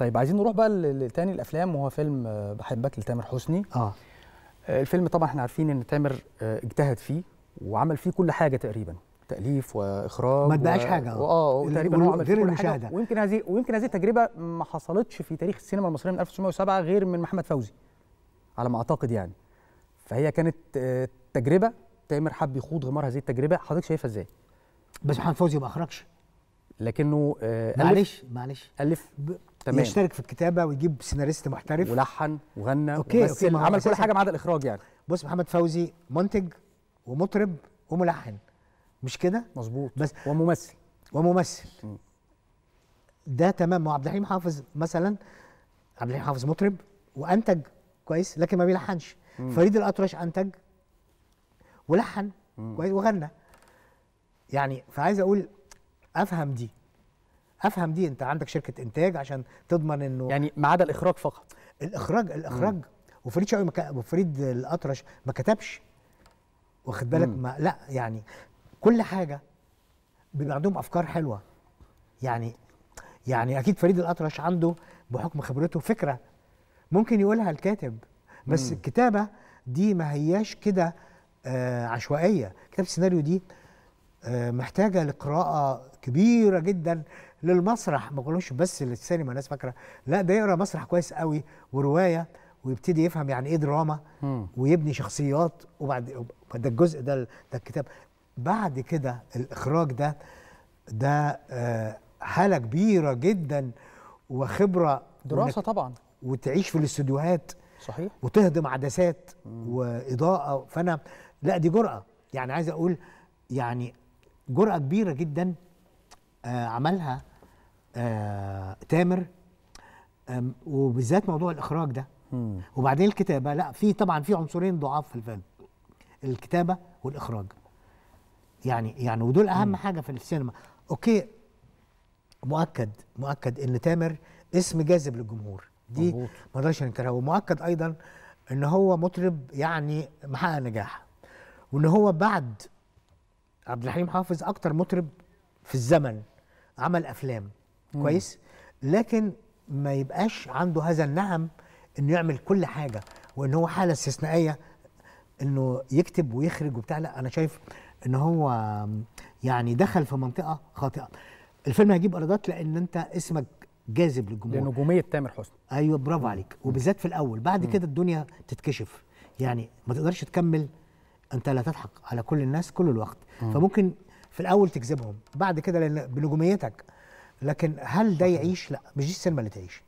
طيب عايزين نروح بقى لتاني الافلام وهو فيلم آه، بحبك لتامر حسني آه. اه الفيلم طبعا احنا عارفين ان تامر آه، اجتهد فيه وعمل فيه كل حاجه تقريبا تاليف واخراج ما ادعاش حاجه اه تقريبا هو عمل غير المشاهده حاجة. ويمكن هذه ويمكن هذه التجربه ما حصلتش في تاريخ السينما المصريه من 1907 غير من محمد فوزي على ما اعتقد يعني فهي كانت تجربه تامر حب يخوض غمار هذه التجربه حضرتك شايفها ازاي بس محمد فوزي ما اخرجش لكنه آه معلش معلش الف تمام يشترك في الكتابه ويجيب سيناريست محترف ولحن وغنى اوكي, أوكي. عمل كل حاجه ما عدا الاخراج يعني بص محمد فوزي منتج ومطرب وملحن مش كده مظبوط بس وممثل وممثل م. ده تمام وعبد الحليم حافظ مثلا عبد الحليم حافظ مطرب وانتج كويس لكن ما بيلحنش م. فريد الاطرش انتج ولحن م. كويس وغنى يعني فعايز اقول افهم دي افهم دي انت عندك شركه انتاج عشان تضمن انه يعني ما عدا الاخراج فقط الاخراج الاخراج مم. وفريد شوقي مك... وفريد الاطرش ما كتبش واخد بالك ما لا يعني كل حاجه بيبقى عندهم افكار حلوه يعني يعني اكيد فريد الاطرش عنده بحكم خبرته فكره ممكن يقولها الكاتب بس مم. الكتابه دي ما هياش كده آه عشوائيه كتابه السيناريو دي آه محتاجه لقراءه كبيره جدا للمسرح ما بقولوش بس للسينما الناس فاكره لا ده يقرا مسرح كويس قوي وروايه ويبتدي يفهم يعني ايه دراما ويبني شخصيات وبعد ده الجزء ده ده الكتاب بعد كده الاخراج ده ده آه، حاله كبيره جدا وخبره دراسه طبعا وتعيش في الاستوديوهات صحيح وتهضم عدسات مم. واضاءه فانا لا دي جرأه يعني عايز اقول يعني جرأه كبيره جدا آه عملها آه، تامر وبالذات موضوع الاخراج ده وبعدين الكتابه لا في طبعا في عنصرين ضعاف في الفيلم الكتابه والاخراج يعني يعني ودول اهم مم. حاجه في السينما اوكي مؤكد مؤكد ان تامر اسم جاذب للجمهور دي ما نقدرش ننكرها ومؤكد ايضا ان هو مطرب يعني محقق نجاح وان هو بعد عبد الحليم حافظ اكتر مطرب في الزمن عمل افلام كويس لكن ما يبقاش عنده هذا النعم انه يعمل كل حاجه وان هو حاله استثنائيه انه يكتب ويخرج وبتاع لا انا شايف ان هو يعني دخل في منطقه خاطئه الفيلم هيجيب ايرادات لان انت اسمك جاذب للجمهور لنجوميه تامر حسني ايوه برافو عليك وبالذات في الاول بعد كده الدنيا تتكشف يعني ما تقدرش تكمل انت لا تضحك على كل الناس كل الوقت فممكن في الاول تجذبهم بعد كده لان بنجوميتك لكن هل ده يعيش؟ لا مش دي السينما اللي تعيش